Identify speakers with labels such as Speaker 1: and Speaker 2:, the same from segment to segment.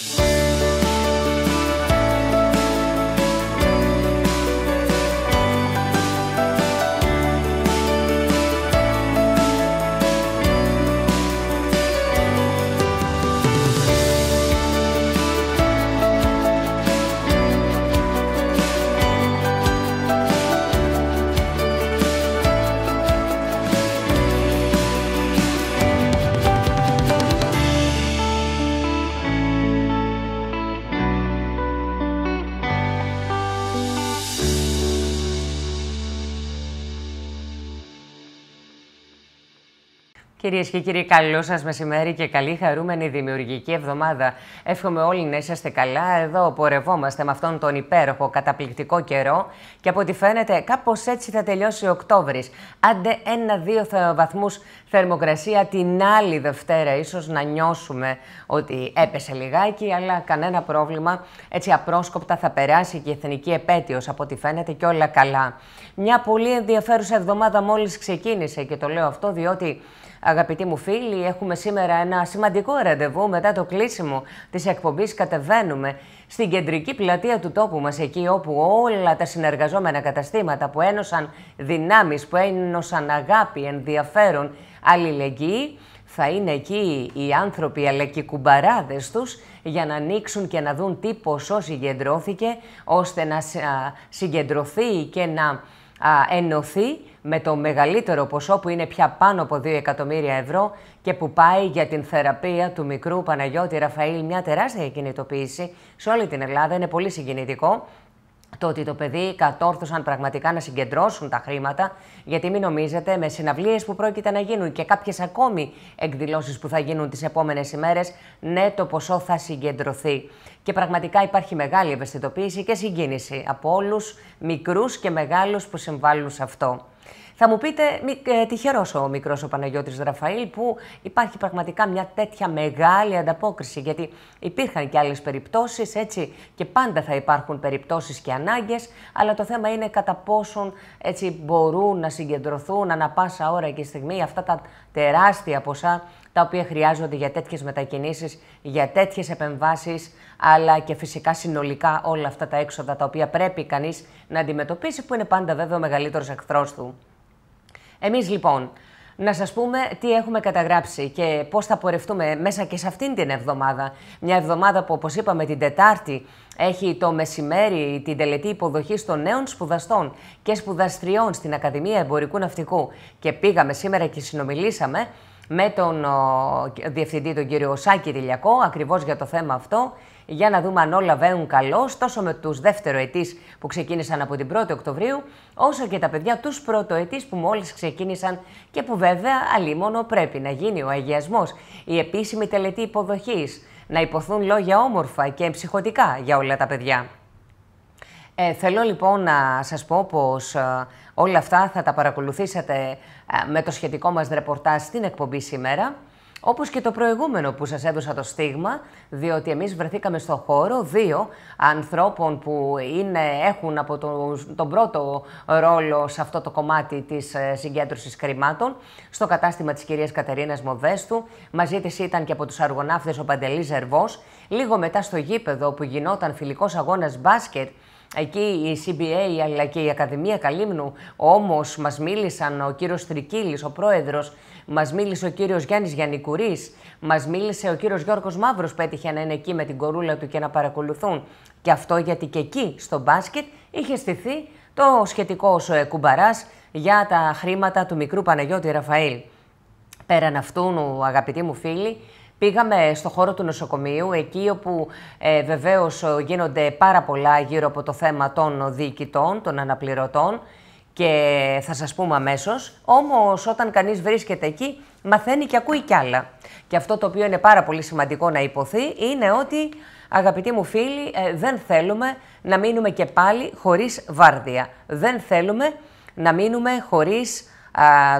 Speaker 1: Bye. Κυρίες και κύριοι, καλό σας μεσημέρι και καλή χαρούμενη δημιουργική εβδομάδα. Εύχομαι όλοι να είσαστε καλά. Εδώ πορευόμαστε με αυτόν τον υπέροχο, καταπληκτικό καιρό και από ό,τι φαίνεται, κάπως έτσι θα τελειώσει ο Οκτώβρης. Άντε ένα-δύο βαθμούς θερμοκρασία την άλλη Δευτέρα, ίσως να νιώσουμε ότι έπεσε λιγάκι, αλλά κανένα πρόβλημα. Έτσι απρόσκοπτα θα περάσει και η εθνική επέτειος, από ό,τι φαίνεται, και όλα καλά. Μια πολύ ενδιαφέρουσα εβδομάδα μόλις ξεκίνησε και το λέω αυτό διότι. Αγαπητοί μου φίλοι, έχουμε σήμερα ένα σημαντικό ραντεβού μετά το κλείσιμο της εκπομπής «Κατεβαίνουμε» στην κεντρική πλατεία του τόπου μας, εκεί όπου όλα τα συνεργαζόμενα καταστήματα που ένωσαν δυνάμεις, που ένωσαν αγάπη, ενδιαφέρον, αλληλεγγύη, θα είναι εκεί οι άνθρωποι αλλά και οι κουμπαράδες τους για να ανοίξουν και να δουν τι ποσό συγκεντρώθηκε ώστε να συγκεντρωθεί και να ενωθεί με το μεγαλύτερο ποσό που είναι πια πάνω από 2 εκατομμύρια ευρώ και που πάει για την θεραπεία του μικρού Παναγιώτη Ραφαήλ. Μια τεράστια κινητοποίηση σε όλη την Ελλάδα. Είναι πολύ συγκινητικό το ότι το παιδί κατόρθωσαν πραγματικά να συγκεντρώσουν τα χρήματα, γιατί μην νομίζετε με συναυλίες που πρόκειται να γίνουν και κάποιες ακόμη εκδηλώσεις που θα γίνουν τις επόμενες ημέρες, ναι το ποσό θα συγκεντρωθεί. Και πραγματικά υπάρχει μεγάλη ευαισθητοποίηση και συγκίνηση από όλους μικρούς και μεγάλους που συμβάλλουν σε αυτό. Θα μου πείτε, ε, τυχερός ο μικρός ο Παναγιώτης Ραφαήλ, που υπάρχει πραγματικά μια τέτοια μεγάλη ανταπόκριση. Γιατί υπήρχαν και άλλες περιπτώσεις, έτσι, και πάντα θα υπάρχουν περιπτώσεις και ανάγκες. Αλλά το θέμα είναι κατά πόσον έτσι, μπορούν να συγκεντρωθούν ανα πάσα ώρα και στιγμή αυτά τα τεράστια ποσά τα οποία χρειάζονται για τέτοιες μετακινήσεις, για τέτοιες επεμβάσεις, αλλά και φυσικά συνολικά όλα αυτά τα έξοδα τα οποία πρέπει κανείς να αντιμετωπίσει, που είναι πάντα βέβαια ο μεγαλύτερος εχθρός του. Εμείς λοιπόν, να σας πούμε τι έχουμε καταγράψει και πώς θα πορευτούμε μέσα και σε αυτήν την εβδομάδα. Μια εβδομάδα που, όπως είπαμε, την Τετάρτη έχει το μεσημέρι την τελετή υποδοχής των νέων σπουδαστών και σπουδαστριών στην Ακαδημία Εμπορικού Ναυτικού. Και πήγαμε σήμερα και συνομιλήσαμε με τον διευθυντή τον κύριο Σάκη Τηλιακό, ακριβώς για το θέμα αυτό, για να δούμε αν όλα βαίνουν καλώς, τόσο με τους δεύτερο ετή που ξεκίνησαν από την 1η Οκτωβρίου, όσο και τα παιδιά τους πρώτο ετή που μόλις ξεκίνησαν και που βέβαια αλίμονο πρέπει να γίνει ο αγιασμός, η επίσημη τελετή υποδοχής, να υποθούν λόγια όμορφα και ψυχοτικά για όλα τα παιδιά. Ε, θέλω λοιπόν να σας πω πως ε, όλα αυτά θα τα παρακολουθήσατε ε, με το σχετικό μας ρεπορτάζ στην εκπομπή σήμερα, όπως και το προηγούμενο που σας έδωσα το στίγμα, διότι εμείς βρεθήκαμε στο χώρο δύο ανθρώπων που είναι, έχουν από το, τον πρώτο ρόλο σε αυτό το κομμάτι της ε, συγκέντρωσης κρυμάτων, στο κατάστημα της κυρίας Κατερίνας Μοδέστου. Μαζί της ήταν και από τους αργονάφτες ο Παντελής Ζερβός. Λίγο μετά στο γήπεδο που γινόταν φιλικός αγώνας μπάσκετ Εκεί η CBA αλλά και η Ακαδημία Καλύμνου όμως μας μίλησαν ο κύριος Τρικίλης, ο πρόεδρος, μας μίλησε ο κύριος Γιάννης Γιαννικουρής, μας μίλησε ο κύριος Γιώργος Μαύρος που έτυχε να είναι εκεί με την κορούλα του και να παρακολουθούν. Και αυτό γιατί και εκεί στο μπάσκετ είχε στηθεί το σχετικό ε, κουμπαράς για τα χρήματα του μικρού Παναγιώτη Ραφαήλ. Πέραν αυτού, αγαπητοί μου φίλοι, Πήγαμε στο χώρο του νοσοκομείου, εκεί όπου ε, βεβαίως γίνονται πάρα πολλά γύρω από το θέμα των διοικητών, των αναπληρωτών και θα σας πούμε αμέσως. Όμως όταν κανείς βρίσκεται εκεί μαθαίνει και ακούει κι άλλα. Και αυτό το οποίο είναι πάρα πολύ σημαντικό να υποθεί είναι ότι αγαπητοί μου φίλοι ε, δεν θέλουμε να μείνουμε και πάλι χωρίς βάρδια. Δεν θέλουμε να μείνουμε χωρίς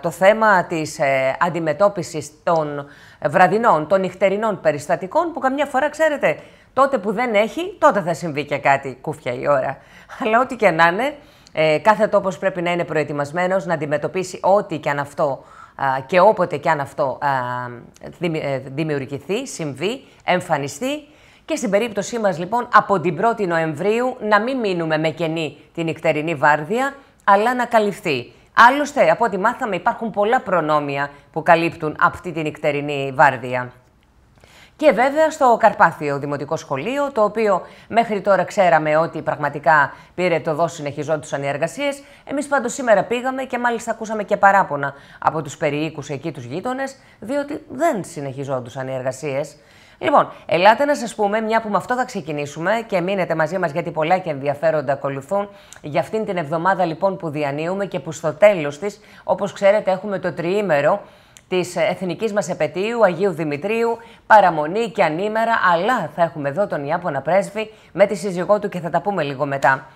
Speaker 1: το θέμα της ε, αντιμετώπισης των βραδινών, των νυχτερινών περιστατικών που καμιά φορά, ξέρετε, τότε που δεν έχει, τότε θα συμβεί και κάτι κούφια η ώρα. Αλλά ό,τι και να είναι, ε, κάθε τόπος πρέπει να είναι προετοιμασμένος να αντιμετωπίσει ό,τι και αν αυτό και όποτε και αν αυτό ε, δημιουργηθεί, συμβεί, εμφανιστεί. Και στην περίπτωσή μας λοιπόν από την 1η Νοεμβρίου να μην μείνουμε με κενή την νυχτερινή βάρδια, αλλά να καλυφθεί. Άλλωστε, από ό,τι μάθαμε, υπάρχουν πολλά προνόμια που καλύπτουν αυτή την νυχτερινή βάρδια. Και βέβαια στο Καρπάθιο Δημοτικό Σχολείο, το οποίο μέχρι τώρα ξέραμε ότι πραγματικά πήρε το δό συνεχιζόντουσαν οι εργασίες. Εμείς πάντως σήμερα πήγαμε και μάλιστα ακούσαμε και παράπονα από τους περιοίκου εκεί τους γείτονες, διότι δεν συνεχιζόντουσαν οι εργασίες. Λοιπόν, ελάτε να σας πούμε, μια που με αυτό θα ξεκινήσουμε και μείνετε μαζί μας γιατί πολλά και ενδιαφέροντα ακολουθούν για αυτήν την εβδομάδα λοιπόν που διανύουμε και που στο τέλος της, όπως ξέρετε, έχουμε το τριήμερο της εθνικής μας επαιτίου Αγίου Δημητρίου, παραμονή και ανήμερα. Αλλά θα έχουμε εδώ τον Ιάπωνα πρέσβη με τη σύζυγό του και θα τα πούμε λίγο μετά.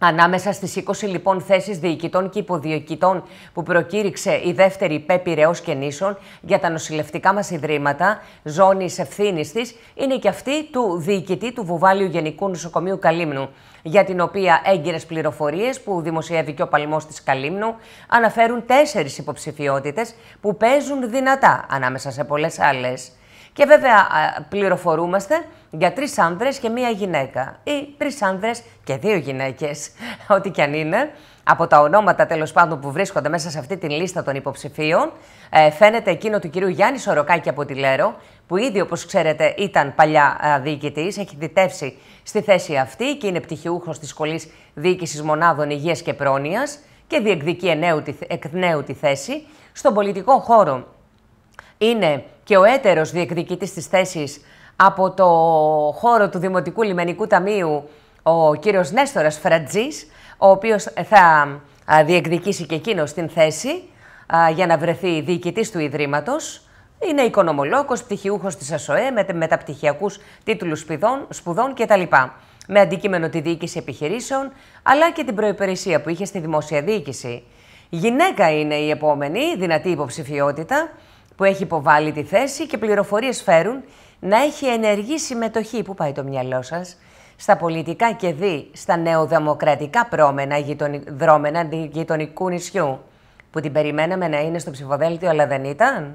Speaker 1: Ανάμεσα στις 20 λοιπόν θέσεις διοικητών και υποδιοικητών που προκήρυξε η δεύτερη ΠΕΠΗ και Νήσων για τα νοσηλευτικά μας ιδρύματα, ζώνης ευθύνης της, είναι και αυτή του διοικητή του Βουβάλιου Γενικού Νοσοκομείου Καλύμνου, για την οποία έγκυρες πληροφορίες που δημοσιεύει και ο Παλμός της Καλύμνου αναφέρουν τέσσερις υποψηφιότητες που παίζουν δυνατά ανάμεσα σε πολλές άλλες. Και βέβαια πληροφορούμαστε για τρεις άνδρες και μία γυναίκα. Ή τρεις άνδρες και δύο γυναίκες. ό,τι και αν είναι. Από τα ονόματα τέλος πάντων που βρίσκονται μέσα σε αυτή τη λίστα των υποψηφίων, ε, φαίνεται εκείνο του κυρίου Γιάννη Σοροκάκη από τη Λέρο, που ήδη όπως ξέρετε ήταν παλιά διοικητής, έχει διτεύσει στη θέση αυτή και είναι πτυχιούχος της Σχολής Διοίκησης Μονάδων Υγείας και Πρόνοιας και διεκδικεί εκ νέου τη θέση. Στον πολιτικό χώρο είναι και ο έτερος διεκδικητής της θέσης από το χώρο του Δημοτικού Λιμενικού Ταμείου, ο κύριος Νέστορας Φρατζή, ο οποίος θα διεκδικήσει και εκείνος την θέση για να βρεθεί διοικητής του Ιδρύματος. Είναι οικονομολόγος, πτυχιούχος της ΑΣΟΕ, με μεταπτυχιακούς τίτλους σπουδών, κτλ. Με αντικείμενο τη διοίκηση επιχειρήσεων, αλλά και την προϋπηρεσία που είχε στη δημόσια διοίκηση. Γυναίκα είναι η επόμενη δυνατή υποψηφιότητα, που έχει υποβάλει τη θέση και πληροφορίες φέρουν να έχει ενεργή συμμετοχή, που πάει το μυαλό σας. στα πολιτικά και δι, στα νεοδημοκρατικά πρόμενα γειτονι... δρόμενα γειτονικού νησιού, που την περιμέναμε να είναι στο ψηφοδέλτιο, αλλά δεν ήταν,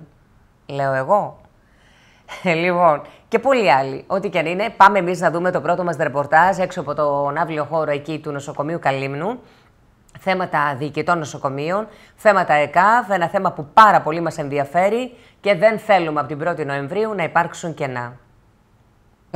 Speaker 1: λέω εγώ. Ε, λοιπόν, και πολλοί άλλοι. Ό,τι και αν είναι, πάμε εμείς να δούμε το πρώτο μας ρεπορτάζ έξω από τον αύριο χώρο εκεί του νοσοκομείου Καλύμνου, θέματα διοικητών νοσοκομείων, θέματα ΕΚΑΒ, ένα θέμα που πάρα πολύ μας ενδιαφέρει και δεν θέλουμε από την 1η Νοεμβρίου να υπάρξουν κενά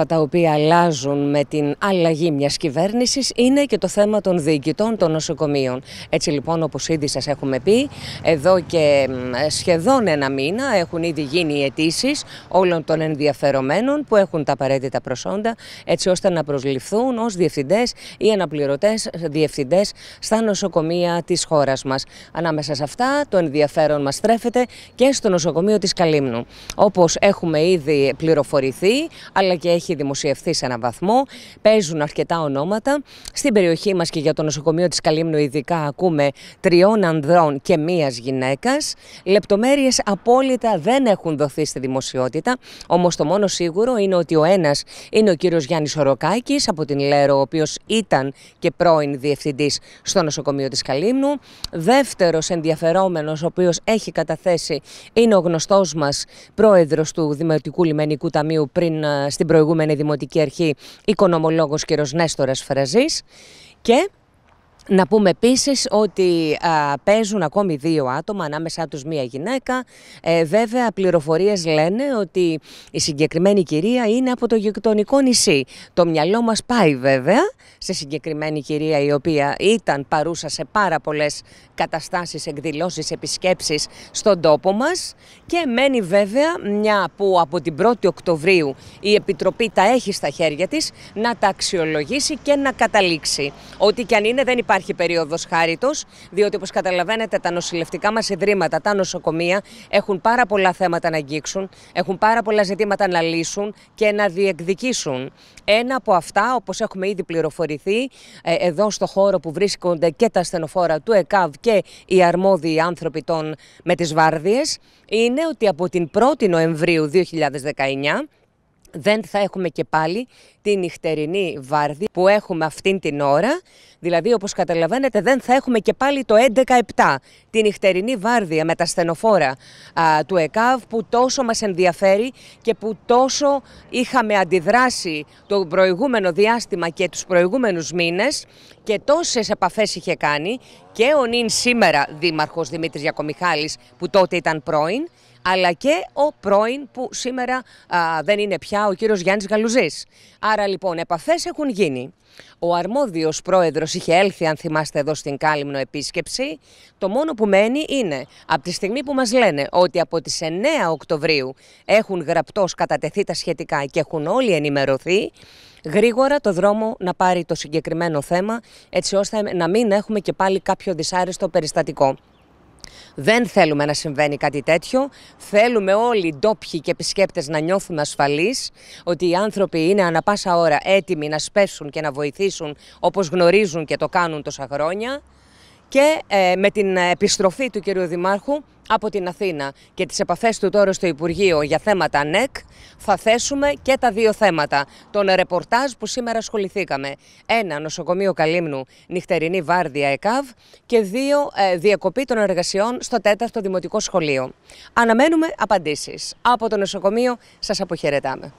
Speaker 1: τα οποία αλλάζουν με την αλλαγή μιας κυβέρνησης είναι και το θέμα των διοικητών των νοσοκομείων. Έτσι λοιπόν, όπως ήδη σας έχουμε πει, εδώ και σχεδόν ένα μήνα έχουν ήδη γίνει οι αιτήσεις όλων των ενδιαφερομένων που έχουν τα απαραίτητα προσόντα, έτσι ώστε να προσληφθούν ως διευθυντές ή αναπληρωτές διευθυντές στα νοσοκομεία της χώρας μας. Ανάμεσα σε αυτά, το ενδιαφέρον μας στρέφεται και στο νοσοκομείο της Καλύμνου. Όπως έχουμε ήδη πληροφορηθεί, αλλά και έχει έχει δημοσιευθεί σε έναν βαθμό. Παίζουν αρκετά ονόματα. Στην περιοχή μας και για το νοσοκομείο της Καλύμνου, ειδικά ακούμε τριών ανδρών και μίας γυναίκας. Λεπτομέρειες απόλυτα δεν έχουν δοθεί στη δημοσιότητα. Όμως το μόνο σίγουρο είναι ότι ο ένας είναι ο κύριος Γιάννης Οροκάκης από την Λέρο, ο οποίος ήταν και πρώην διευθυντής στο νοσοκομείο της Καλύμνου. Δεύτερος ενδιαφερόμενος, ο οποίος έχει καταθέσει, είναι ο γνωστός μας πρόεδρος του Δημοτικού Λιμενικού Ταμείου πριν ε, στην προηγούμενη προηγούμενη Δημοτική Αρχή, οικονομολόγος κ. Νέστορας Φραζής και να πούμε επίσης ότι παίζουν ακόμη δύο άτομα, ανάμεσά τους μία γυναίκα. Ε, βέβαια, πληροφορίες λένε ότι η συγκεκριμένη κυρία είναι από το γειτονικό νησί. Το μυαλό μας πάει βέβαια σε συγκεκριμένη κυρία η οποία ήταν παρούσα σε πάρα πολλές καταστάσεις, εκδηλώσεις, επισκέψεις στον τόπο μας και μένει βέβαια μια που από την 1η Οκτωβρίου η Επιτροπή τα έχει στα χέρια της να τα αξιολογήσει και να καταλήξει. Ό,τι και αν είναι δεν υπάρχει υπάρχει περίοδος χάριτος, διότι όπως καταλαβαίνετε τα νοσηλευτικά μας ιδρύματα, τα νοσοκομεία έχουν πάρα πολλά θέματα να αγγίξουν, έχουν πάρα πολλά ζητήματα να λύσουν και να διεκδικήσουν. Ένα από αυτά, όπως έχουμε ήδη πληροφορηθεί, ε, εδώ στο χώρο που βρίσκονται και τα στενοφόρα του ΕΚΑΒ και οι αρμόδιοι άνθρωποι των με τις βάρδιες, είναι ότι από την 1η Νοεμβρίου 2019 δεν θα έχουμε και πάλι τη νυχτερινή βάρδια που έχουμε αυτήν την ώρα. Δηλαδή, όπως καταλαβαίνετε, δεν θα έχουμε και πάλι το 11-7, τη νυχτερινή βάρδια με τα στενοφόρα του ΕΚΑΒ που τόσο μας ενδιαφέρει και που τόσο είχαμε αντιδράσει το προηγούμενο διάστημα και τους προηγούμενους μήνες και τόσες επαφές είχε κάνει και ο νυν σήμερα δήμαρχος Δημήτρης Γιακομιχάλης που τότε ήταν πρώην αλλά και ο πρώην που σήμερα δεν είναι πια ο κύριος Γιάννης Γαλουζής. Άρα λοιπόν επαφές έχουν γίνει. Ο αρμόδιος πρόεδρος είχε έλθει, αν θυμάστε, εδώ στην Κάλυμνο επίσκεψη. Το μόνο που μένει είναι, από τη στιγμή που μας λένε ότι από τις 9 Οκτωβρίου έχουν γραπτός κατατεθεί τα σχετικά και έχουν όλοι ενημερωθεί, γρήγορα το δρόμο να πάρει το συγκεκριμένο θέμα, έτσι ώστε να μην έχουμε και πάλι κάποιο δυσάρεστο περιστατικό. Δεν θέλουμε να συμβαίνει κάτι τέτοιο. Θέλουμε όλοι οι ντόπιοι και επισκέπτες να νιώθουν ασφαλείς, ότι οι άνθρωποι είναι ανα πάσα ώρα έτοιμοι να σπεύσουν και να βοηθήσουν όπως γνωρίζουν και το κάνουν τόσα χρόνια και ε, με την επιστροφή του κυρίου Δημάρχου από την Αθήνα και τις επαφές του τώρα στο Υπουργείο για θέματα ΝΕΚ θα θέσουμε και τα δύο θέματα τον ρεπορτάζ που σήμερα ασχοληθήκαμε. Ένα νοσοκομείο Καλύμνου νυχτερινή βάρδια ΕΚΑΒ και δύο ε, διακοπή των εργασιών στο τέταρτο δημοτικό σχολείο. Αναμένουμε απαντήσεις. Από το νοσοκομείο σας αποχαιρετάμε.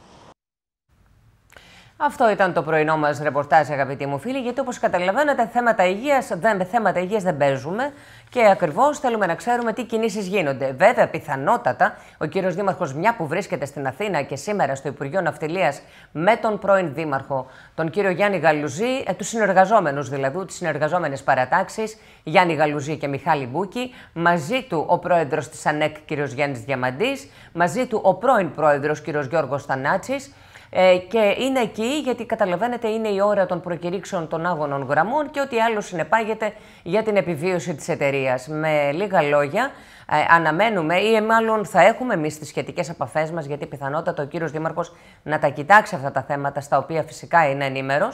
Speaker 1: Αυτό ήταν το πρωινό μας ρεπορτάζ, αγαπητοί μου φίλοι, γιατί όπως καταλαβαίνετε, θέματα υγείας δεν, θέματα υγείας δεν παίζουμε και ακριβώς θέλουμε να ξέρουμε τι κινήσεις γίνονται. Βέβαια, πιθανότατα ο κύριος Δήμαρχος, μια που βρίσκεται στην Αθήνα και σήμερα στο Υπουργείο Ναυτιλίας με τον πρώην Δήμαρχο, τον κύριο Γιάννη Γαλουζή, ε, τους συνεργαζόμενους δηλαδή, τις συνεργαζόμενες παρατάξεις, Γιάννη Γαλουζή και Μιχάλη Μπούκη, μαζί του ο πρόεδρος της ΑΝΕΚ, κύριος Γιάννης Διαμαντής, μαζί του ο πρώην πρόεδρος, κύριος Γιώργος Θανάτσης ε, και είναι εκεί γιατί καταλαβαίνετε είναι η ώρα των προκηρύξεων των άγωνων γραμμών και ό,τι άλλο συνεπάγεται για την επιβίωση της εταιρείας. Με λίγα λόγια, ε, αναμένουμε ή ε, μάλλον θα έχουμε εμείς τις σχετικές επαφές μας, γιατί πιθανότατα ο κύριος Δήμαρχος να τα κοιτάξει αυτά τα θέματα, στα οποία φυσικά είναι ενήμερος.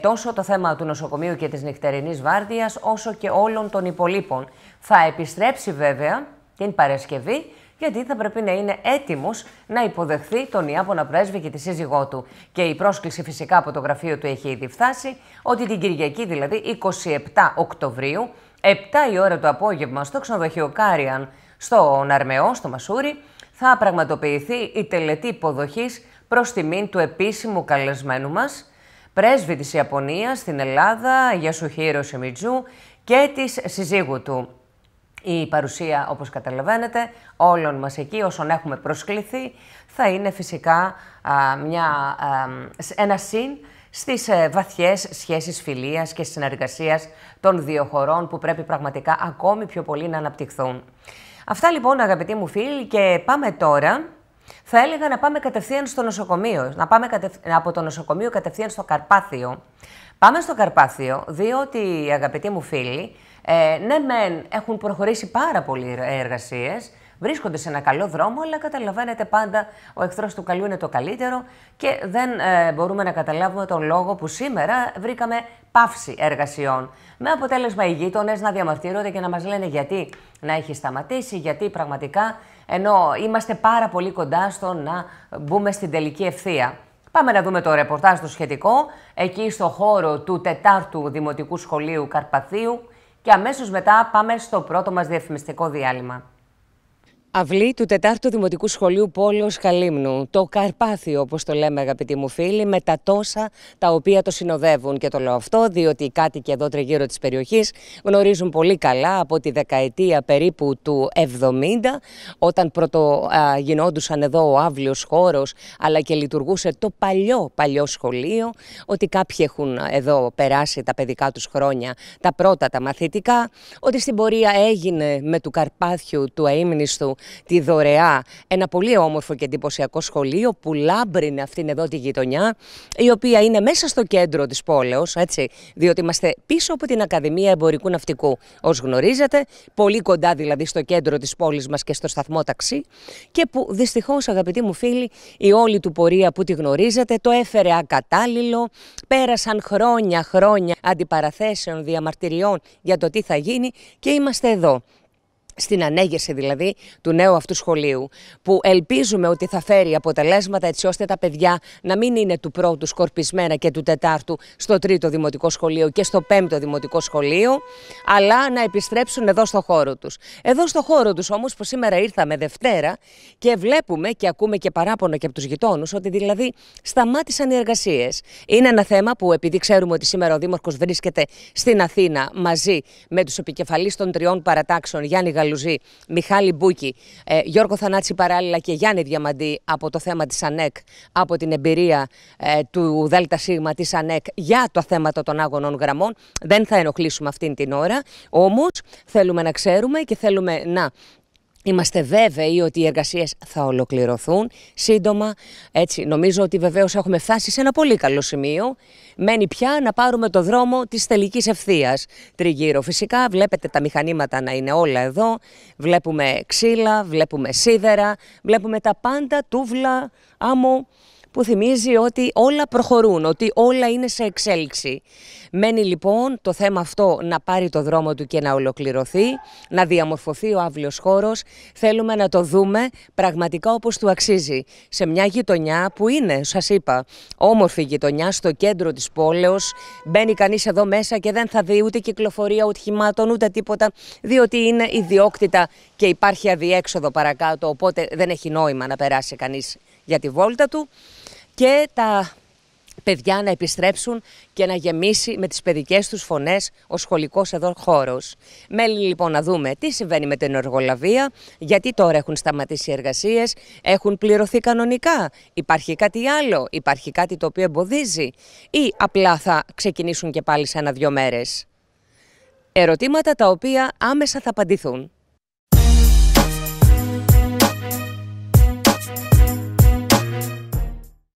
Speaker 1: τόσο το θέμα του νοσοκομείου και της νυχτερινής βάρδιας, όσο και όλων των υπολείπων. Θα επιστρέψει βέβαια την Παρασκευή γιατί θα πρέπει να είναι έτοιμος να υποδεχθεί τον Ιάπωνα πρέσβη και τη σύζυγό του. Και η πρόσκληση φυσικά από το γραφείο του έχει ήδη φτάσει, ότι την Κυριακή δηλαδή 27 Οκτωβρίου, 7 η ώρα το απόγευμα στο ξενοδοχείο Κάριαν, στο Ναρμεό, στο Μασούρι, θα πραγματοποιηθεί η τελετή υποδοχής προς τιμήν του επίσημου καλεσμένου μας πρέσβη της Ιαπωνίας στην Ελλάδα, Γιασουχήρο Σιμιτζού και της συζύγου του. Η παρουσία, όπως καταλαβαίνετε, όλων μας εκεί, όσων έχουμε προσκληθεί, θα είναι φυσικά μια, ένα συν στις ε, βαθιές σχέσεις φιλίας και συνεργασίας των δύο χωρών που πρέπει πραγματικά ακόμη πιο πολύ να αναπτυχθούν. Αυτά λοιπόν αγαπητοί μου φίλοι και πάμε τώρα θα έλεγα να πάμε κατευθείαν στο νοσοκομείο, να πάμε από το νοσοκομείο κατευθείαν στο Καρπάθιο. Πάμε στο Καρπάθιο, διότι αγαπητοί μου φίλοι, ε, ναι μεν έχουν προχωρήσει πάρα πολλοί εργασίες, βρίσκονται σε ένα καλό δρόμο, αλλά καταλαβαίνετε πάντα ο εχθρός του καλού είναι το καλύτερο και δεν ε, μπορούμε να καταλάβουμε τον λόγο που σήμερα βρήκαμε πάυση εργασιών. Με αποτέλεσμα οι γείτονες να διαμαρτύρονται και να μας λένε γιατί να έχει σταματήσει, γιατί πραγματικά ενώ είμαστε πάρα πολύ κοντά στο να μπούμε στην τελική ευθεία. Πάμε να δούμε το ρεπορτάζ το σχετικό, εκεί στο χώρο του 4 Τετάρτου Δημοτικού Σχολείου Καρπαθίου και αμέσως μετά πάμε στο πρώτο μας διαφημιστικό διάλειμμα. Αυλή του 4ου Δημοτικού Σχολείου Πόλεως Καλύμνου. Το Καρπάθιο, όπως το λέμε αγαπητοί μου φίλοι, με τα τόσα τα οποία το συνοδεύουν. Και το λέω αυτό διότι οι κάτοικοι εδώ τριγύρω της περιοχής γνωρίζουν πολύ καλά από τη δεκαετία περίπου του 70, όταν πρώτο εδώ ο αύλιος χώρος, αλλά και λειτουργούσε το παλιό παλιό σχολείο, ότι κάποιοι έχουν εδώ περάσει τα παιδικά τους χρόνια τα πρώτα τα μαθητικά, ότι στην πορεία έγινε με του Καρπάθιου του αίμνηστου τη δωρεά ένα πολύ όμορφο και εντυπωσιακό σχολείο που λάμπρινε αυτήν εδώ τη γειτονιά, η οποία είναι μέσα στο κέντρο της πόλεως, έτσι, διότι είμαστε πίσω από την Ακαδημία Εμπορικού Ναυτικού, ως γνωρίζετε, πολύ κοντά δηλαδή στο κέντρο της πόλης μας και στο σταθμό ταξί και που δυστυχώς αγαπητοί μου φίλοι, η όλη του πορεία που τη γνωρίζετε το έφερε ακατάλληλο, πέρασαν χρόνια χρόνια αντιπαραθέσεων, διαμαρτυριών για το τι θα γίνει και είμαστε εδώ στην ανέγερση δηλαδή του νέου αυτού σχολείου, που ελπίζουμε ότι θα φέρει αποτελέσματα έτσι ώστε τα παιδιά να μην είναι του πρώτου σκορπισμένα και του τετάρτου στο τρίτο δημοτικό σχολείο και στο πέμπτο δημοτικό σχολείο, αλλά να επιστρέψουν εδώ στο χώρο τους. Εδώ στο χώρο τους, όμως, που σήμερα ήρθαμε Δευτέρα και βλέπουμε και ακούμε και παράπονο και από τους γειτόνους, ότι δηλαδή σταμάτησαν οι εργασίες. Είναι ένα θέμα που επειδή ξέρουμε ότι σήμερα ο Δήμαρχος βρίσκεται στην Αθήνα μαζί με τους επικεφαλείς των τριών παρατάξεων Γιάννη Γαλλού, Καλουζή, Μιχάλη Μπούκη, ε, Γιώργο Θανάτση παράλληλα και Γιάννη Διαμαντή από το θέμα της ΑΝΕΚ, από την εμπειρία ε, του ΔΣ της ΑΝΕΚ για το θέματα των άγωνων γραμμών. Δεν θα ενοχλήσουμε αυτήν την ώρα, όμως θέλουμε να ξέρουμε και θέλουμε να Είμαστε βέβαιοι ότι οι εργασίες θα ολοκληρωθούν σύντομα. Έτσι, νομίζω ότι βεβαίως έχουμε φτάσει σε ένα πολύ καλό σημείο. Μένει πια να πάρουμε το δρόμο της τελικής ευθείας τριγύρω. Φυσικά, βλέπετε τα μηχανήματα να είναι όλα εδώ. Βλέπουμε ξύλα, βλέπουμε σίδερα, βλέπουμε τα πάντα, τούβλα, άμμο που θυμίζει ότι όλα προχωρούν, ότι όλα είναι σε εξέλιξη. Μένει λοιπόν το θέμα αυτό να πάρει το δρόμο του και να ολοκληρωθεί, να διαμορφωθεί ο αύριο χώρος. Θέλουμε να το δούμε πραγματικά όπως του αξίζει. Σε μια γειτονιά που είναι, σας είπα, όμορφη γειτονιά στο κέντρο της πόλεως. Μπαίνει κανείς εδώ μέσα και δεν θα δει ούτε κυκλοφορία, ούτε χυμάτων, ούτε τίποτα, διότι είναι ιδιόκτητα και υπάρχει αδιέξοδο παρακάτω, οπότε δεν έχει νόημα να περάσει κανείς για τη βόλτα του και τα παιδιά να επιστρέψουν και να γεμίσει με τις παιδικές τους φωνές ο σχολικός εδώ χώρος. Μέλη λοιπόν να δούμε τι συμβαίνει με την εργολαβία, γιατί τώρα έχουν σταματήσει οι εργασίες, έχουν πληρωθεί κανονικά, υπάρχει κάτι άλλο, υπάρχει κάτι το οποίο εμποδίζει ή απλά θα ξεκινήσουν και πάλι σε ένα-δυο μέρες. Ερωτήματα τα οποία άμεσα θα απαντηθούν.